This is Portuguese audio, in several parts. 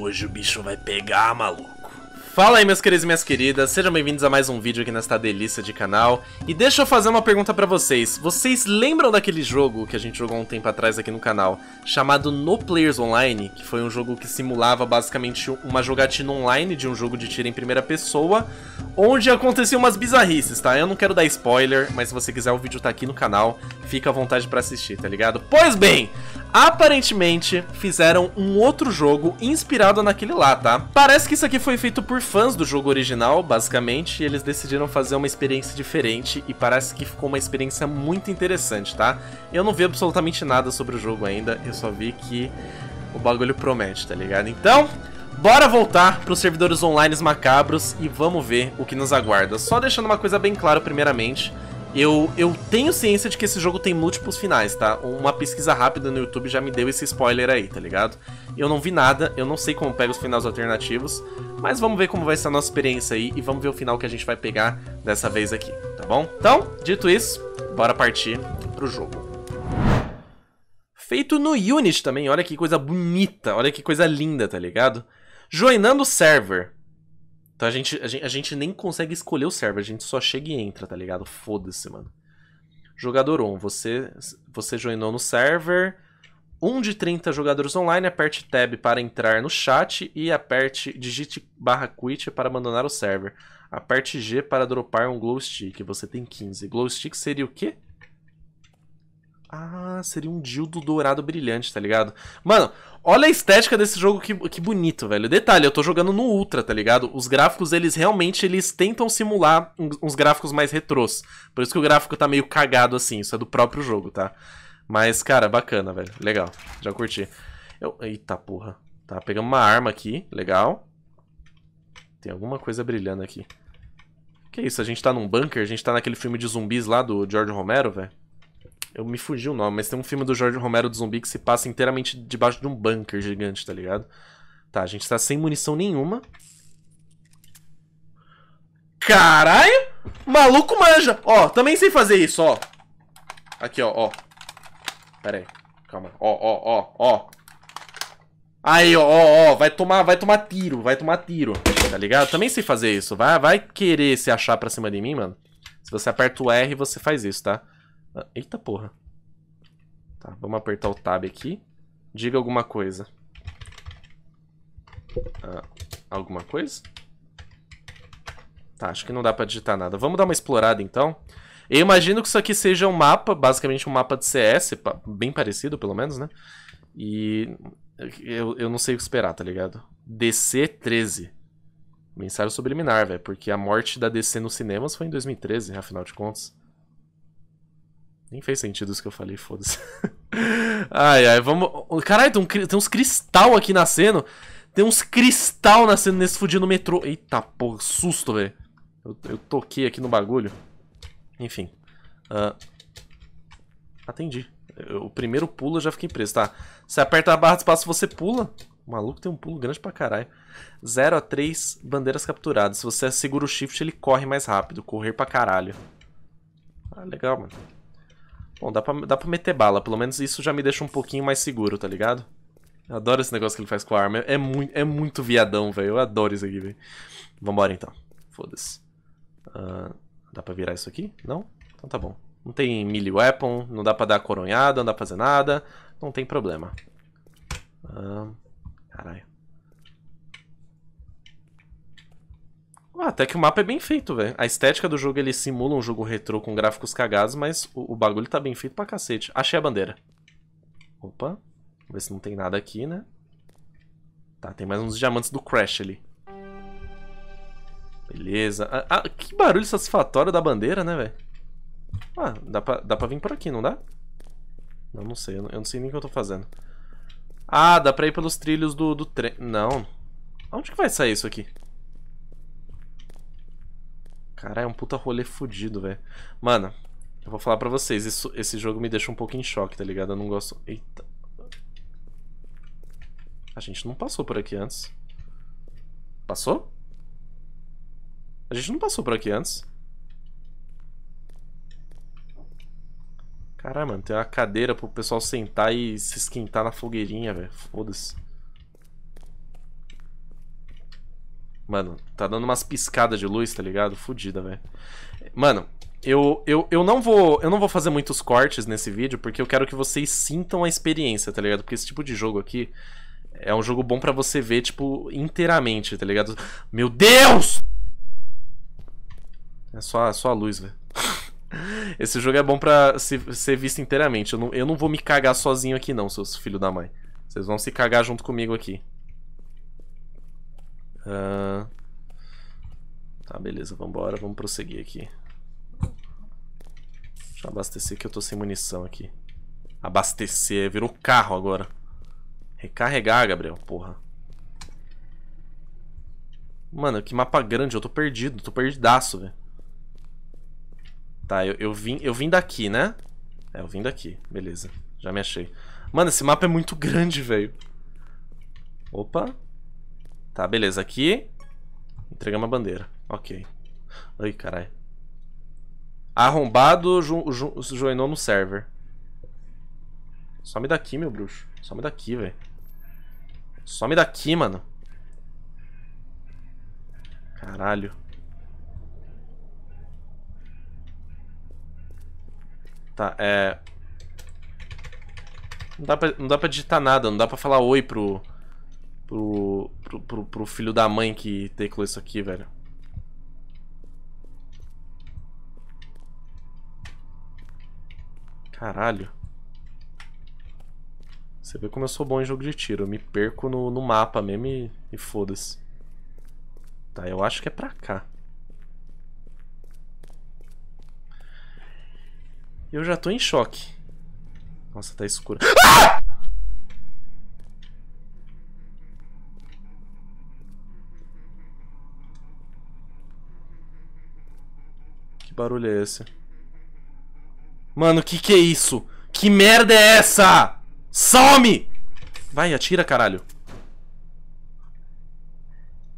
Hoje o bicho vai pegar, maluco. Fala aí meus queridos e minhas queridas, sejam bem-vindos a mais um vídeo aqui nesta delícia de canal. E deixa eu fazer uma pergunta pra vocês. Vocês lembram daquele jogo que a gente jogou um tempo atrás aqui no canal, chamado No Players Online, que foi um jogo que simulava basicamente uma jogatina online de um jogo de tiro em primeira pessoa, onde aconteciam umas bizarrices, tá? Eu não quero dar spoiler, mas se você quiser o vídeo tá aqui no canal, fica à vontade pra assistir, tá ligado? Pois bem, aparentemente fizeram um outro jogo inspirado naquele lá, tá? Parece que isso aqui foi feito por fãs do jogo original, basicamente, e eles decidiram fazer uma experiência diferente e parece que ficou uma experiência muito interessante, tá? Eu não vi absolutamente nada sobre o jogo ainda, eu só vi que o bagulho promete, tá ligado? Então, Bora voltar para os servidores online macabros e vamos ver o que nos aguarda. Só deixando uma coisa bem clara primeiramente, eu, eu tenho ciência de que esse jogo tem múltiplos finais, tá? Uma pesquisa rápida no YouTube já me deu esse spoiler aí, tá ligado? Eu não vi nada, eu não sei como pega os finais alternativos, mas vamos ver como vai ser a nossa experiência aí e vamos ver o final que a gente vai pegar dessa vez aqui, tá bom? Então, dito isso, bora partir pro jogo feito no Unity também. Olha que coisa bonita, olha que coisa linda, tá ligado? Joinando o server. Então a gente, a gente, a gente nem consegue escolher o server, a gente só chega e entra, tá ligado? Foda-se, mano. Jogador 1, você, você joinou no server. 1 um de 30 jogadores online, aperte tab para entrar no chat e aperte digite barra quit para abandonar o server. Aperte G para dropar um glow stick. Você tem 15. Glow stick seria o quê? Ah, seria um dildo dourado brilhante, tá ligado? Mano, olha a estética desse jogo, que, que bonito, velho. Detalhe, eu tô jogando no Ultra, tá ligado? Os gráficos, eles realmente, eles tentam simular uns gráficos mais retrôs. Por isso que o gráfico tá meio cagado assim, isso é do próprio jogo, tá? Mas, cara, bacana, velho. Legal, já curti. Eu... Eita porra. Tá, pegamos uma arma aqui, legal. Tem alguma coisa brilhando aqui. Que isso, a gente tá num bunker? A gente tá naquele filme de zumbis lá do George Romero, velho? Eu me fugi o nome, mas tem um filme do Jorge Romero do zumbi que se passa inteiramente debaixo de um bunker gigante, tá ligado? Tá, a gente tá sem munição nenhuma. Caralho! Maluco manja! Ó, também sei fazer isso, ó. Aqui, ó, ó. Pera aí. Calma. Ó, ó, ó, ó. Aí, ó, ó, ó. Vai tomar, vai tomar tiro, vai tomar tiro. Tá ligado? Também sei fazer isso. Vai, vai querer se achar pra cima de mim, mano. Se você aperta o R, você faz isso, tá? Tá? Ah, eita porra. Tá, vamos apertar o tab aqui. Diga alguma coisa. Ah, alguma coisa? Tá, acho que não dá pra digitar nada. Vamos dar uma explorada então. Eu imagino que isso aqui seja um mapa, basicamente um mapa de CS, bem parecido pelo menos, né? E eu, eu não sei o que esperar, tá ligado? DC 13. Mensagem subliminar, velho, porque a morte da DC nos cinemas foi em 2013, afinal de contas. Nem fez sentido isso que eu falei, foda-se. ai, ai, vamos. Caralho, tem, um, tem uns cristal aqui nascendo. Tem uns cristal nascendo nesse fudido metrô. Eita porra, susto, velho. Eu, eu, toquei aqui no bagulho. Enfim. Uh... atendi. Eu, o primeiro pulo eu já fiquei preso, tá? Você aperta a barra de espaço, você pula. O maluco tem um pulo grande pra caralho. 0 a 3 bandeiras capturadas. Se você segura o shift, ele corre mais rápido. Correr pra caralho. Ah, legal, mano. Bom, dá pra, dá pra meter bala, pelo menos isso já me deixa um pouquinho mais seguro, tá ligado? Eu adoro esse negócio que ele faz com a arma, é, muito, é muito viadão, velho, eu adoro isso aqui, velho. Vambora então, foda-se. Uh, dá pra virar isso aqui? Não? Então tá bom. Não tem melee weapon, não dá pra dar coronhada, não dá pra fazer nada, não tem problema. Uh, caralho. Ah, até que o mapa é bem feito, velho. A estética do jogo, ele simula um jogo retrô com gráficos cagados, mas o, o bagulho tá bem feito pra cacete. Achei a bandeira. Opa. Vamos ver se não tem nada aqui, né? Tá, tem mais uns diamantes do Crash ali. Beleza. Ah, ah, que barulho satisfatório da bandeira, né, velho? Ah, dá pra, dá pra vir por aqui, não dá? Não, não sei. Eu não, eu não, sei nem o que eu tô fazendo. Ah, dá pra ir pelos trilhos do, do trem. Não. Onde que vai sair isso aqui? Caralho, é um puta rolê fudido, velho. Mano, eu vou falar pra vocês, isso, esse jogo me deixa um pouco em choque, tá ligado? Eu não gosto... Eita. A gente não passou por aqui antes. Passou? A gente não passou por aqui antes. Caralho, mano, tem uma cadeira pro pessoal sentar e se esquentar na fogueirinha, velho. Foda-se. Mano, tá dando umas piscadas de luz, tá ligado? Fudida, velho. Mano, eu, eu, eu, não vou, eu não vou fazer muitos cortes nesse vídeo, porque eu quero que vocês sintam a experiência, tá ligado? Porque esse tipo de jogo aqui é um jogo bom para você ver, tipo, inteiramente, tá ligado? Meu Deus! É só, só a luz, velho. Esse jogo é bom pra se, ser visto inteiramente. Eu não, eu não vou me cagar sozinho aqui, não, seus filhos da mãe. Vocês vão se cagar junto comigo aqui. Ah, tá, beleza, vambora, vamos prosseguir aqui. Deixa eu abastecer que eu tô sem munição aqui. Abastecer, virou carro agora. Recarregar, Gabriel, porra. Mano, que mapa grande, eu tô perdido, tô perdidaço, velho. Tá, eu, eu, vim, eu vim daqui, né? É, eu vim daqui, beleza, já me achei. Mano, esse mapa é muito grande, velho. Opa, Tá, beleza. Aqui. Entregamos a bandeira. Ok. Ai, caralho. Arrombado jo jo joinou no server. Some daqui, meu bruxo. Some daqui, velho. Some daqui, mano. Caralho. Tá, é... Não dá, pra, não dá pra digitar nada, não dá pra falar oi pro pro, pro, pro, pro filho da mãe que teclou isso aqui, velho. Caralho. Você vê como eu sou bom em jogo de tiro. Eu me perco no, no mapa mesmo e, e foda-se. Tá, eu acho que é pra cá. Eu já tô em choque. Nossa, tá escuro. Ah! barulho é esse? Mano, que que é isso? Que merda é essa? Some! Vai, atira, caralho.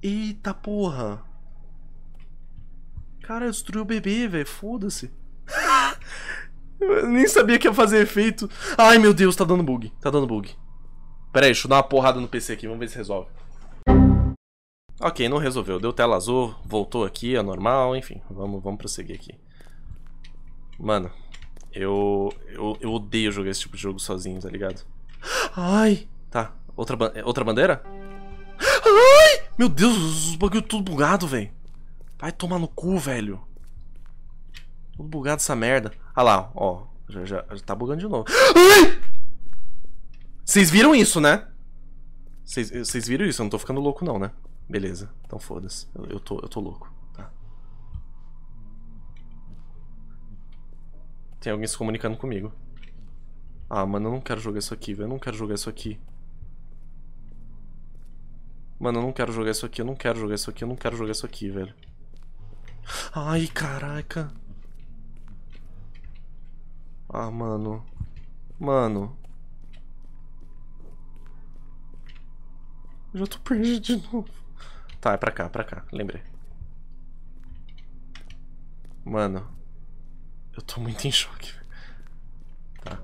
Eita porra. Cara, destruiu o bebê, velho. Foda-se. eu nem sabia que ia fazer efeito. Ai, meu Deus, tá dando bug. Tá dando bug. Pera aí, deixa eu dar uma porrada no PC aqui. Vamos ver se resolve. Ok, não resolveu. Deu tela azul, voltou aqui, é normal, enfim. Vamos, vamos prosseguir aqui. Mano, eu, eu, eu odeio jogar esse tipo de jogo sozinho, tá ligado? Ai! Tá, outra, é, outra bandeira? Ai! Meu Deus, os bagulho tudo bugado, velho. Vai tomar no cu, velho. Tudo bugado essa merda. Ah lá, ó. Já, já, já tá bugando de novo. Ai! Vocês viram isso, né? Vocês viram isso? Eu não tô ficando louco, não, né? Beleza, então foda-se. Eu, eu, tô, eu tô louco. Tá. Tem alguém se comunicando comigo. Ah, mano, eu não quero jogar isso aqui, velho. Eu não quero jogar isso aqui. Mano, eu não quero jogar isso aqui, eu não quero jogar isso aqui, eu não quero jogar isso aqui, velho. Ai, caraca. Ah, mano. Mano. Eu já tô perdido de novo. Tá, é pra cá, pra cá. Lembrei. Mano. Eu tô muito em choque. Tá.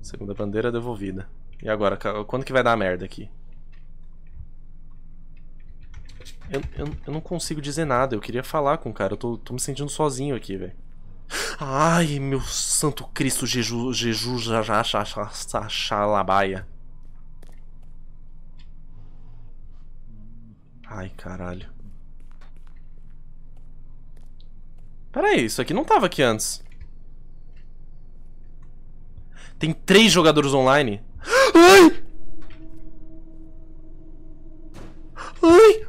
Segunda bandeira devolvida. E agora? Quando que vai dar a merda aqui? Eu, eu, eu, não consigo dizer nada. Eu queria falar com o cara. Eu tô, tô me sentindo sozinho aqui, velho. Ai, meu santo Cristo, Jeju, Jeju, já, já Ai, caralho. Peraí, isso aqui não tava aqui antes. Tem três jogadores online? Ai! Ai!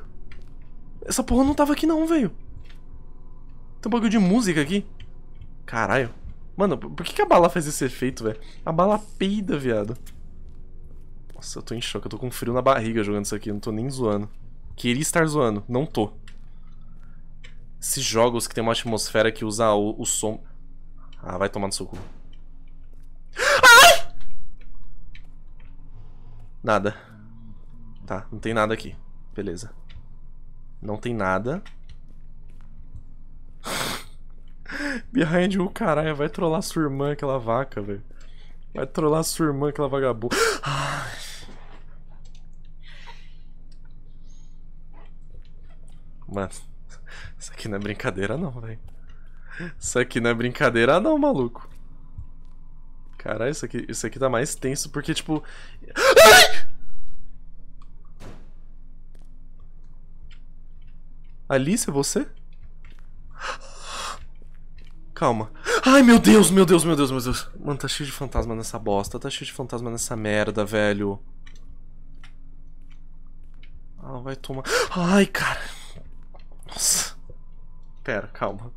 Essa porra não tava aqui não, velho. Tem um bagulho de música aqui. Caralho. Mano, por que, que a bala faz esse efeito, velho? A bala peida, viado. Nossa, eu tô em choque. Eu tô com frio na barriga jogando isso aqui. Não tô nem zoando. Queria estar zoando, não tô. Esses jogos que tem uma atmosfera que usa o, o som... Ah, vai tomar no seu cu. Ai! Nada. Tá, não tem nada aqui. Beleza. Não tem nada. Behind you, caralho, vai trollar sua irmã, aquela vaca, velho. Vai trollar sua irmã, aquela vagabunda. Ai... Mano, isso aqui não é brincadeira não, velho. Isso aqui não é brincadeira não, maluco. Caralho, isso aqui, isso aqui tá mais tenso porque, tipo... Ai! Alice, é você? Calma. Ai, meu Deus, meu Deus, meu Deus, meu Deus. Mano, tá cheio de fantasma nessa bosta. Tá cheio de fantasma nessa merda, velho. Ah, vai tomar... Ai, cara... Pera, calma.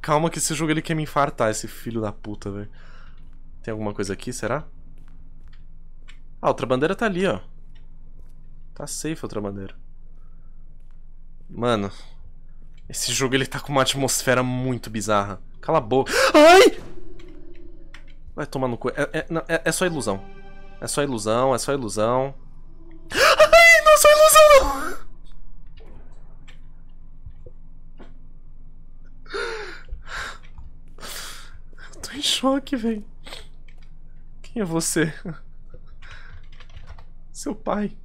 Calma que esse jogo ele quer me infartar, esse filho da puta, velho. Tem alguma coisa aqui, será? Ah, outra bandeira tá ali, ó. Tá safe outra bandeira. Mano, esse jogo ele tá com uma atmosfera muito bizarra. Cala a boca. Ai! Vai tomar no cu. É, é, não, é, é só ilusão. É só ilusão, é só ilusão. Ai, não é só ilusão! Não. em choque, velho. Quem é você? Seu pai.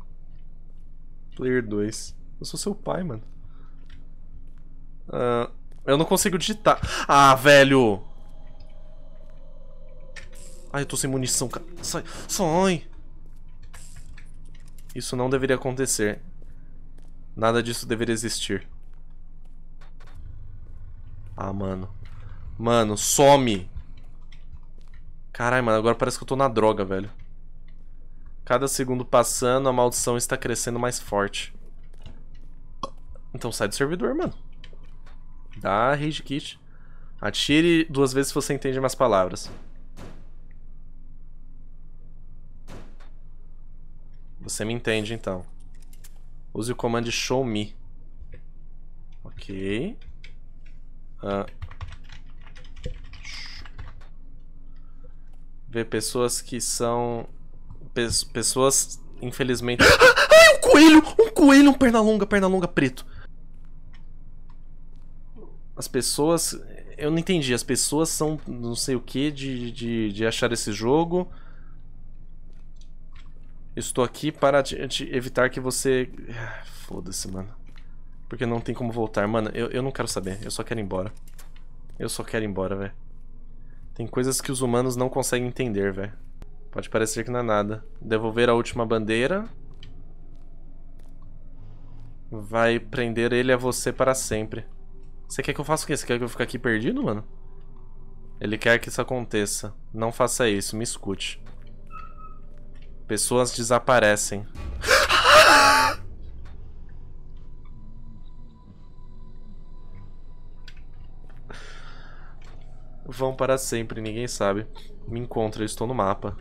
Player 2. Eu sou seu pai, mano. Uh, eu não consigo digitar. Ah, velho! Ai, eu tô sem munição, cara. Sai, sai! Isso não deveria acontecer. Nada disso deveria existir. Ah, mano. Mano, some! Caralho, mano, agora parece que eu tô na droga, velho. Cada segundo passando, a maldição está crescendo mais forte. Então sai do servidor, mano. Dá rage kit. Atire duas vezes se você entende minhas palavras. Você me entende, então. Use o comando show me. Ok. Uh, ver pessoas que são. Pe pessoas, infelizmente. Ai, um coelho! Um coelho, um perna longa, perna longa preto. As pessoas. Eu não entendi. As pessoas são não sei o que de, de, de achar esse jogo. Estou aqui para evitar que você. Ah, foda-se, mano. Porque não tem como voltar. Mano, eu, eu não quero saber. Eu só quero ir embora. Eu só quero ir embora, velho. Tem coisas que os humanos não conseguem entender, velho. Pode parecer que não é nada. Devolver a última bandeira. Vai prender ele a você para sempre. Você quer que eu faça o quê? Você quer que eu fique aqui perdido, mano? Ele quer que isso aconteça. Não faça isso, me escute. Pessoas desaparecem. vão para sempre, ninguém sabe. Me encontra, eu estou no mapa.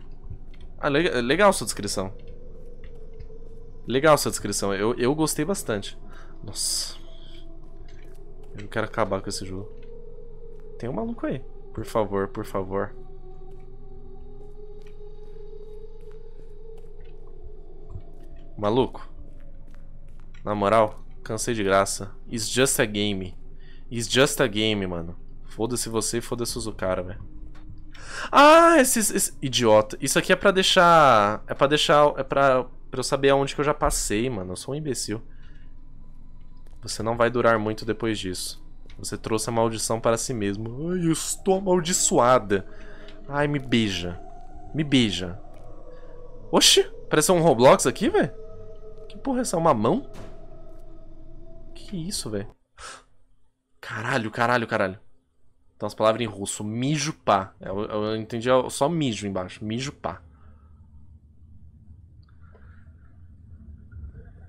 Ah, le legal sua descrição. Legal sua descrição, eu, eu gostei bastante. Nossa. Eu quero acabar com esse jogo. Tem um maluco aí. Por favor, por favor. Maluco. Na moral, cansei de graça. It's just a game. It's just a game, mano. Foda-se você e foda-se o cara, velho. Ah, esses, esse... Idiota. Isso aqui é pra deixar... É pra deixar... É pra... pra eu saber aonde que eu já passei, mano. Eu sou um imbecil. Você não vai durar muito depois disso. Você trouxe a maldição para si mesmo. Ai, eu estou amaldiçoada. Ai, me beija. Me beija. Oxi, pareceu um Roblox aqui, velho? Que porra é essa? Uma mão? Que isso, velho? Caralho, caralho, caralho. Então as palavras em russo. Mijupá. Eu, é é eu entendi é só mijo embaixo. Mijupá.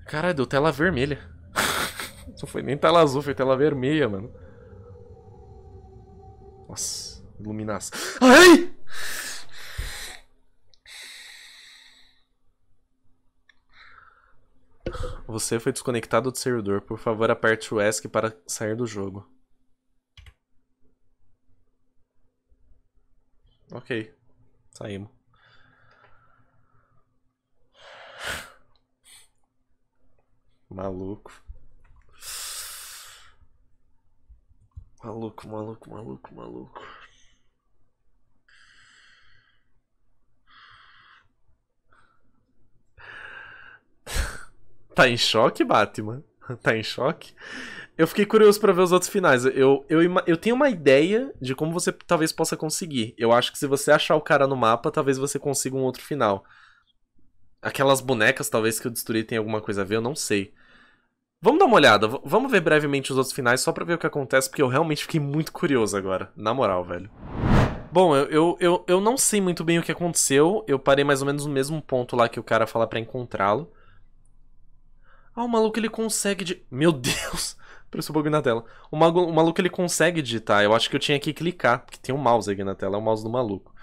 Cara, deu tela vermelha. Não foi nem tela azul, foi tela vermelha, mano. Nossa, iluminação. Ai! Você foi desconectado do servidor. Por favor, aperte o ESC para sair do jogo. Ok. Saímos. Maluco. Maluco, maluco, maluco, maluco. tá em choque, Batman? tá em choque. Eu fiquei curioso para ver os outros finais. Eu, eu, eu tenho uma ideia de como você talvez possa conseguir. Eu acho que se você achar o cara no mapa, talvez você consiga um outro final. Aquelas bonecas, talvez, que eu destruí tem alguma coisa a ver, eu não sei. Vamos dar uma olhada, vamos ver brevemente os outros finais só pra ver o que acontece, porque eu realmente fiquei muito curioso agora. Na moral, velho. Bom, eu, eu, eu, eu não sei muito bem o que aconteceu, eu parei mais ou menos no mesmo ponto lá que o cara fala para encontrá-lo. Ah, o maluco ele consegue. De... Meu Deus! Apareceu um bug na tela. O, o maluco ele consegue digitar. Eu acho que eu tinha que clicar, porque tem um mouse aqui na tela, é o mouse do maluco.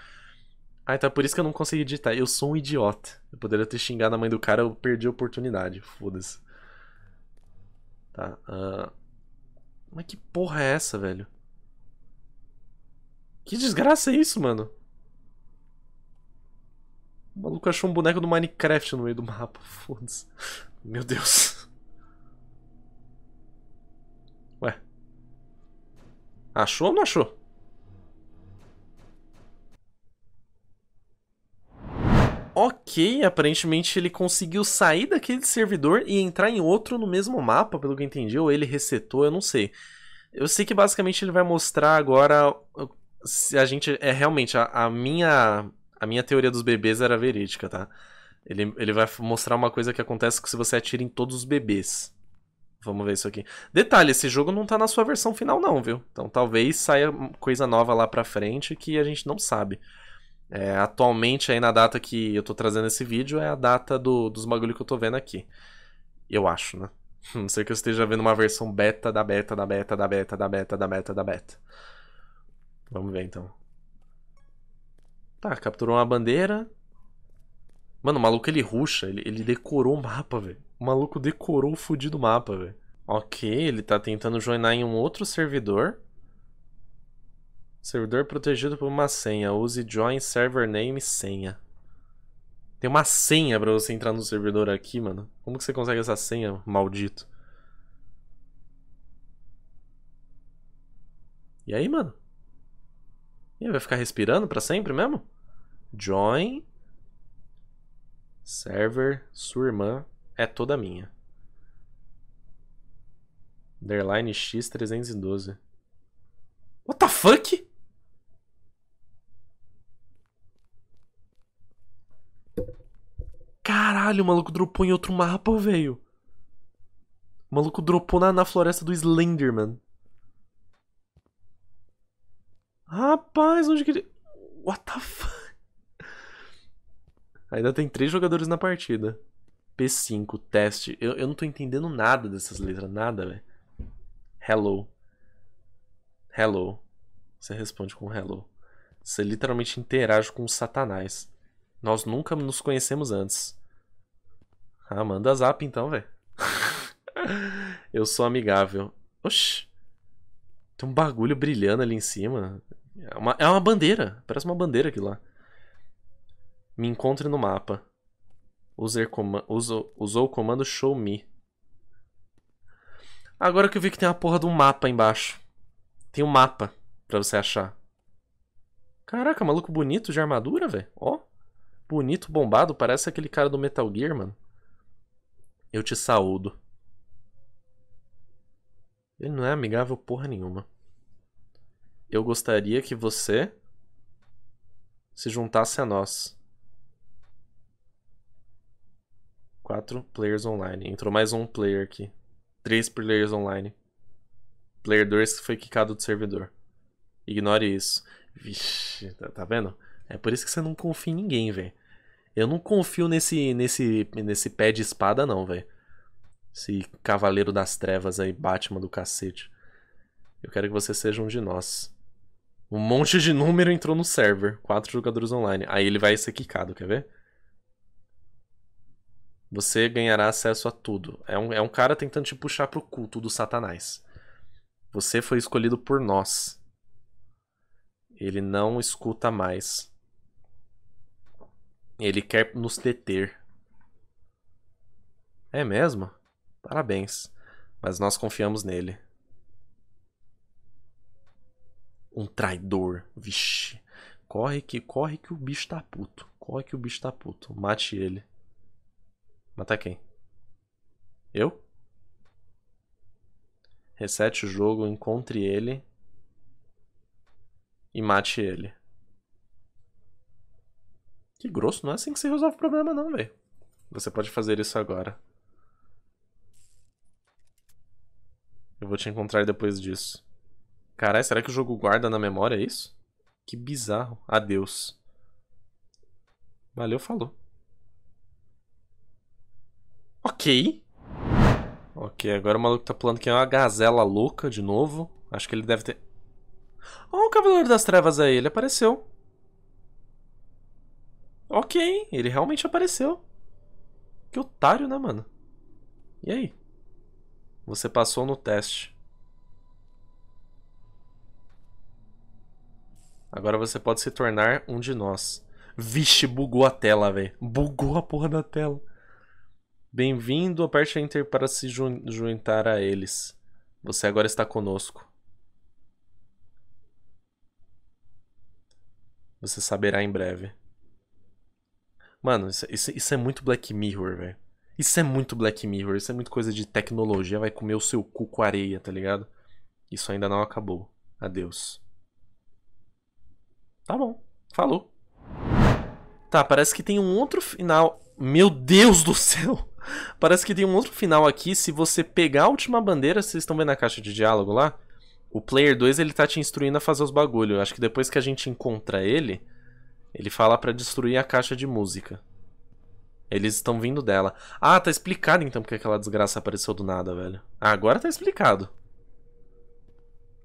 Ah, então é por isso que eu não consegui digitar. Eu sou um idiota. Eu poderia ter xingado a mãe do cara, eu perdi a oportunidade. Foda-se. Tá. Uh... Mas que porra é essa, velho? Que desgraça é isso, mano? O maluco achou um boneco do Minecraft no meio do mapa. Foda-se. Meu Deus. Ué. Achou ou não achou? Ok, aparentemente ele conseguiu sair daquele servidor e entrar em outro no mesmo mapa, pelo que eu entendi, ou ele resetou, eu não sei. Eu sei que basicamente ele vai mostrar agora se a gente é realmente a, a minha a minha teoria dos bebês era verídica, tá? Ele, ele vai mostrar uma coisa que acontece se você atira em todos os bebês. Vamos ver isso aqui. Detalhe, esse jogo não tá na sua versão final não, viu? Então talvez saia coisa nova lá pra frente que a gente não sabe. É, atualmente, aí na data que eu tô trazendo esse vídeo, é a data do, dos bagulho que eu tô vendo aqui. Eu acho, né? Não sei que eu esteja vendo uma versão beta da beta da beta da beta da beta da beta da beta. Vamos ver então. Tá, capturou uma bandeira. Mano, o maluco ele ruxa, ele, ele decorou o mapa, velho. O maluco decorou o fudido mapa, velho. Ok, ele tá tentando joinar em um outro servidor. Servidor protegido por uma senha. Use join server name senha. Tem uma senha pra você entrar no servidor aqui, mano. Como que você consegue essa senha, maldito? E aí, mano? E aí, vai ficar respirando pra sempre mesmo? Join Server, sua irmã é toda minha. Underline X312. What the fuck? Caralho, o maluco dropou em outro mapa, velho. O maluco dropou na, na floresta do Slenderman. Rapaz, onde que ele... What the fuck? Ainda tem três jogadores na partida. P5, teste. Eu, eu não tô entendendo nada dessas letras, nada, velho. Hello. Hello. Você responde com hello. Você literalmente interage com o Satanás. Nós nunca nos conhecemos antes. Ah, manda zap então, velho. eu sou amigável. Oxi. Tem um bagulho brilhando ali em cima. É uma, é uma bandeira. Parece uma bandeira aqui lá. Me encontre no mapa. coma usou, usou o comando show me. Agora que eu vi que tem uma porra de um mapa embaixo. Tem um mapa pra você achar. Caraca, maluco bonito de armadura, velho. Ó. Bonito, bombado. Parece aquele cara do Metal Gear, mano. Eu te saúdo. Ele não é amigável porra nenhuma. Eu gostaria que você se juntasse a nós. Quatro players online. Entrou mais um player aqui. Três players online. Player 2 foi quicado do servidor. Ignore isso. Vixe, tá, tá vendo? É por isso que você não confia em ninguém, velho. Eu não confio nesse, nesse, nesse pé de espada, não, velho. Esse cavaleiro das trevas aí, Batman do cacete. Eu quero que você seja um de nós. Um monte de número entrou no server. Quatro jogadores online. Aí ele vai ser quicado, quer ver? Você ganhará acesso a tudo. É um, é um cara tentando te puxar pro culto do Satanás. Você foi escolhido por nós. Ele não escuta mais. Ele quer nos deter. É mesmo? Parabéns. Mas nós confiamos nele. Um traidor. Vixe. Corre que corre que o bicho tá puto. Corre que o bicho tá puto. Mate ele. Matar tá quem? Eu? Resete o jogo, encontre ele e mate ele. Que grosso, não é assim que você resolve o problema não, velho. Você pode fazer isso agora. Eu vou te encontrar depois disso. Caralho, será que o jogo guarda na memória isso? Que bizarro. Adeus. Valeu, falou. Ok. Ok, agora o maluco tá pulando que é uma gazela louca de novo. Acho que ele deve ter... Olha o Cavaleiro das Trevas aí, ele apareceu. Ok, ele realmente apareceu. Que otário, né, mano? E aí? Você passou no teste. Agora você pode se tornar um de nós. Vixe, bugou a tela, velho. Bugou a porra da tela. Bem-vindo, aperte Enter para se juntar a eles. Você agora está conosco. Você saberá em breve. Mano, isso, isso, isso é muito Black Mirror, velho. Isso é muito Black Mirror, isso é muito coisa de tecnologia, vai comer o seu cu com areia, tá ligado? Isso ainda não acabou. Adeus. Tá bom. Falou. Tá, parece que tem um outro final. Meu Deus do céu! Parece que tem um outro final aqui, se você pegar a última bandeira, vocês estão vendo a caixa de diálogo lá? O player 2, ele tá te instruindo a fazer os bagulho. Acho que depois que a gente encontra ele, ele fala para destruir a caixa de música. Eles estão vindo dela. Ah, tá explicado então porque aquela desgraça apareceu do nada, velho. Ah, agora tá explicado.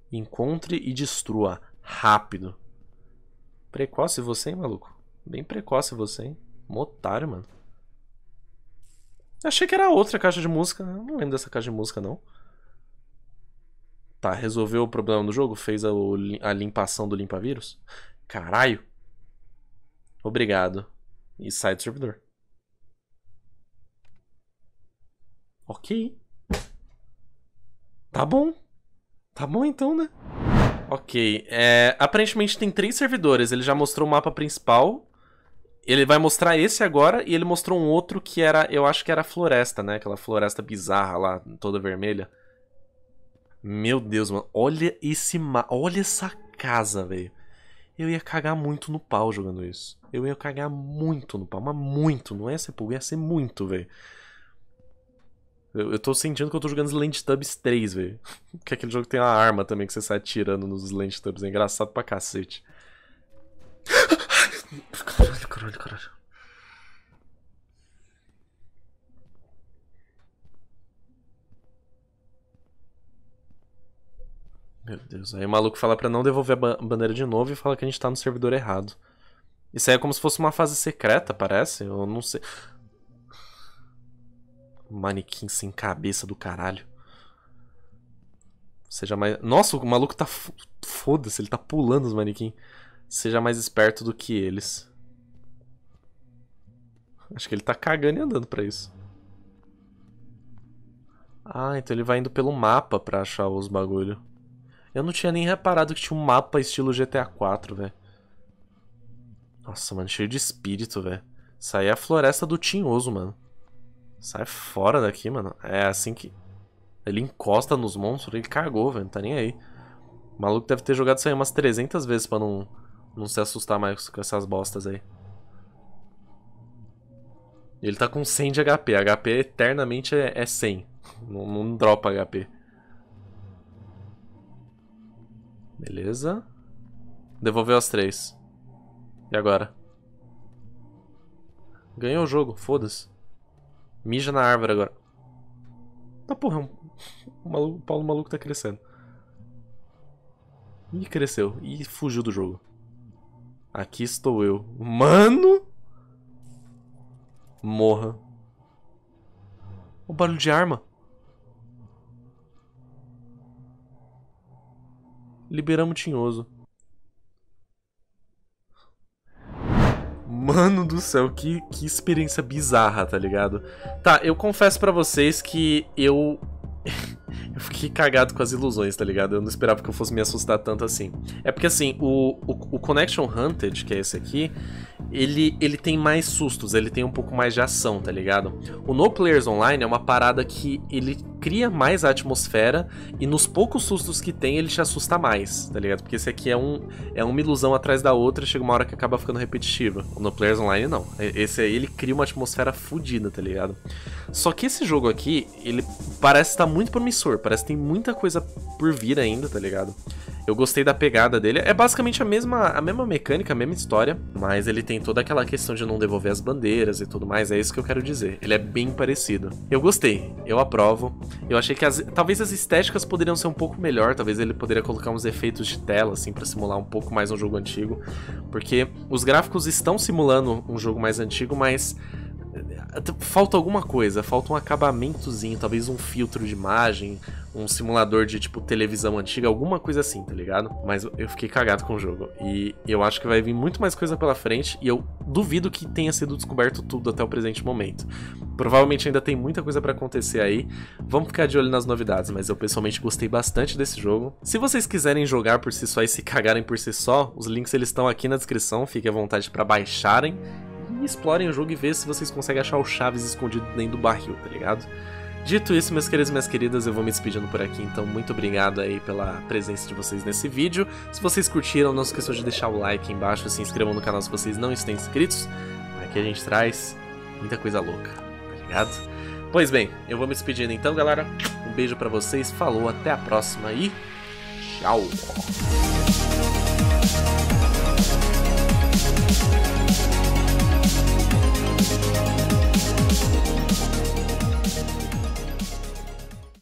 Encontre e destrua. Rápido. Precoce você, hein, maluco? Bem precoce você, hein? Motário, mano. Achei que era outra caixa de música. Eu não lembro dessa caixa de música, não. Tá, resolveu o problema do jogo? Fez a, a limpação do limpa-vírus? Caralho! Obrigado. E sai do servidor. Ok. Tá bom. Tá bom então, né? Ok. É, aparentemente tem três servidores. Ele já mostrou o mapa principal. Ele vai mostrar esse agora e ele mostrou um outro que era, eu acho que era a floresta, né? Aquela floresta bizarra lá, toda vermelha. Meu Deus, mano, olha esse ma... olha essa casa, velho. Eu ia cagar muito no pau jogando isso. Eu ia cagar muito no pau, mas muito, não é ser pouco, ia ser muito, velho. Eu, eu tô sentindo que eu tô jogando Tubs 3, velho. Que é aquele jogo tem uma arma também que você sai atirando nos Tubs. é engraçado pra cacete. Caralho, caralho, caralho. Meu Deus, aí o maluco fala pra não devolver a ba bandeira de novo e fala que a gente tá no servidor errado. Isso aí é como se fosse uma fase secreta, parece? Eu não sei. Manequim sem cabeça do caralho. Seja mais. Nossa, o maluco tá. Foda-se, ele tá pulando os manequins seja mais esperto do que eles. Acho que ele tá cagando e andando pra isso. Ah, então ele vai indo pelo mapa pra achar os bagulho. Eu não tinha nem reparado que tinha um mapa estilo GTA 4, velho. Nossa, mano, cheio de espírito, velho. Isso aí é a floresta do Tinhoso, mano. Sai é fora daqui, mano. É assim que... Ele encosta nos monstros, ele cagou, velho. Não tá nem aí. O maluco deve ter jogado isso aí umas 300 vezes pra não não se assustar mais com essas bostas aí. Ele tá com 100 de HP. HP eternamente é, é 100. Não, não dropa HP. Beleza. Devolveu as três. E agora? Ganhou o jogo, foda-se. Mija na árvore agora. Tá porra, é um... o, maluco, o Paulo maluco tá crescendo. Ih, cresceu. E fugiu do jogo. Aqui estou eu. Mano! Morra. O barulho de arma. Liberamos o Tinhoso. Mano do céu, que, que experiência bizarra, tá ligado? Tá, eu confesso pra vocês que eu... Eu fiquei cagado com as ilusões, tá ligado? Eu não esperava que eu fosse me assustar tanto assim. É porque assim, o, o, o Connection Hunted, que é esse aqui, ele, ele tem mais sustos, ele tem um pouco mais de ação, tá ligado? O No Players Online é uma parada que ele cria mais a atmosfera e nos poucos sustos que tem ele te assusta mais, tá ligado? Porque esse aqui é, um, é uma ilusão atrás da outra chega uma hora que acaba ficando repetitiva. O No Players Online não. Esse aí ele cria uma atmosfera fodida, tá ligado? Só que esse jogo aqui, ele parece estar muito promissor Parece que tem muita coisa por vir ainda, tá ligado? Eu gostei da pegada dele. É basicamente a mesma, a mesma mecânica, a mesma história, mas ele tem toda aquela questão de não devolver as bandeiras e tudo mais. É isso que eu quero dizer. Ele é bem parecido. Eu gostei, eu aprovo. Eu achei que as, talvez as estéticas poderiam ser um pouco melhor. Talvez ele poderia colocar uns efeitos de tela, assim, pra simular um pouco mais um jogo antigo. Porque os gráficos estão simulando um jogo mais antigo, mas é, tipo, falta alguma coisa, falta um acabamentozinho, talvez um filtro de imagem, um simulador de tipo televisão antiga, alguma coisa assim, tá ligado? Mas eu fiquei cagado com o jogo. E eu acho que vai vir muito mais coisa pela frente e eu duvido que tenha sido descoberto tudo até o presente momento. Provavelmente ainda tem muita coisa para acontecer aí. Vamos ficar de olho nas novidades, mas eu pessoalmente gostei bastante desse jogo. Se vocês quiserem jogar por si só e se cagarem por si só, os links eles estão aqui na descrição, fique à vontade para baixarem explorem o jogo e vejam se vocês conseguem achar o Chaves escondido dentro do barril, tá ligado? Dito isso, meus queridos e minhas queridas, eu vou me despedindo por aqui, então muito obrigado aí pela presença de vocês nesse vídeo. Se vocês curtiram, não se esqueçam de deixar o like embaixo, se inscrevam no canal se vocês não estão inscritos. Aqui a gente traz muita coisa louca, tá ligado? Pois bem, eu vou me despedindo então, galera. Um beijo para vocês, falou, até a próxima e tchau!